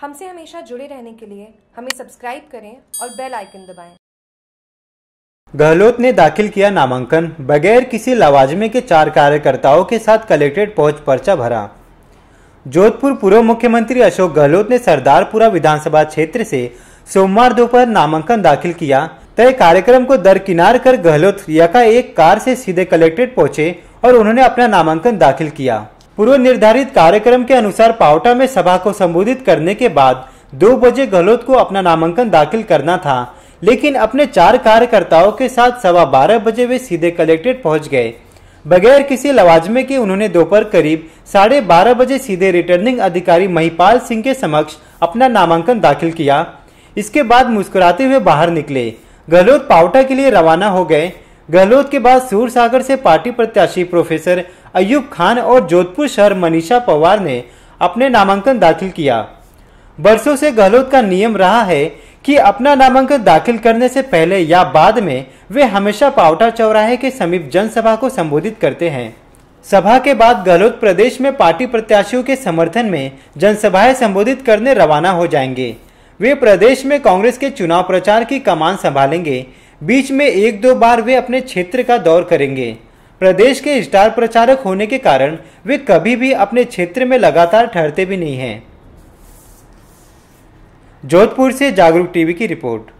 हमसे हमेशा जुड़े रहने के लिए हमें सब्सक्राइब करें और बेल आइकन दबाएं। गहलोत ने दाखिल किया नामांकन बगैर किसी लवाजमे के चार कार्यकर्ताओं के साथ कलेक्ट्रेट पहुंच पर्चा भरा जोधपुर पूर्व मुख्यमंत्री अशोक गहलोत ने सरदारपुरा विधानसभा क्षेत्र से सोमवार दोपहर नामांकन दाखिल किया तय कार्यक्रम को दरकिनार कर गहलोत यका एक कार से सीधे कलेक्ट्रेट पहुंचे और उन्होंने अपना नामांकन दाखिल किया पूर्व निर्धारित कार्यक्रम के अनुसार पावटा में सभा को संबोधित करने के बाद दो बजे गहलोत को अपना नामांकन दाखिल करना था लेकिन अपने चार कार्यकर्ताओं के साथ सवा बारह बजे वे सीधे कलेक्ट्रेट पहुंच गए बगैर किसी लवाजमे के उन्होंने दोपहर करीब साढ़े बारह बजे सीधे रिटर्निंग अधिकारी महिपाल सिंह के समक्ष अपना नामांकन दाखिल किया इसके बाद मुस्कुराते हुए बाहर निकले गहलोत पावटा के लिए रवाना हो गए गहलोत के बाद सूर सागर से पार्टी प्रत्याशी प्रोफेसर अयुब खान और जोधपुर शहर मनीषा पवार ने अपने नामांकन दाखिल किया बरसों से गहलोत का नियम रहा है कि अपना नामांकन दाखिल करने से पहले या बाद में वे हमेशा पावटा चौराहे के समीप जनसभा को संबोधित करते हैं सभा के बाद गहलोत प्रदेश में पार्टी प्रत्याशियों के समर्थन में जनसभाएं संबोधित करने रवाना हो जाएंगे वे प्रदेश में कांग्रेस के चुनाव प्रचार की कमान संभालेंगे बीच में एक दो बार वे अपने क्षेत्र का दौर करेंगे प्रदेश के स्टार प्रचारक होने के कारण वे कभी भी अपने क्षेत्र में लगातार ठहरते भी नहीं हैं जोधपुर से जागरूक टीवी की रिपोर्ट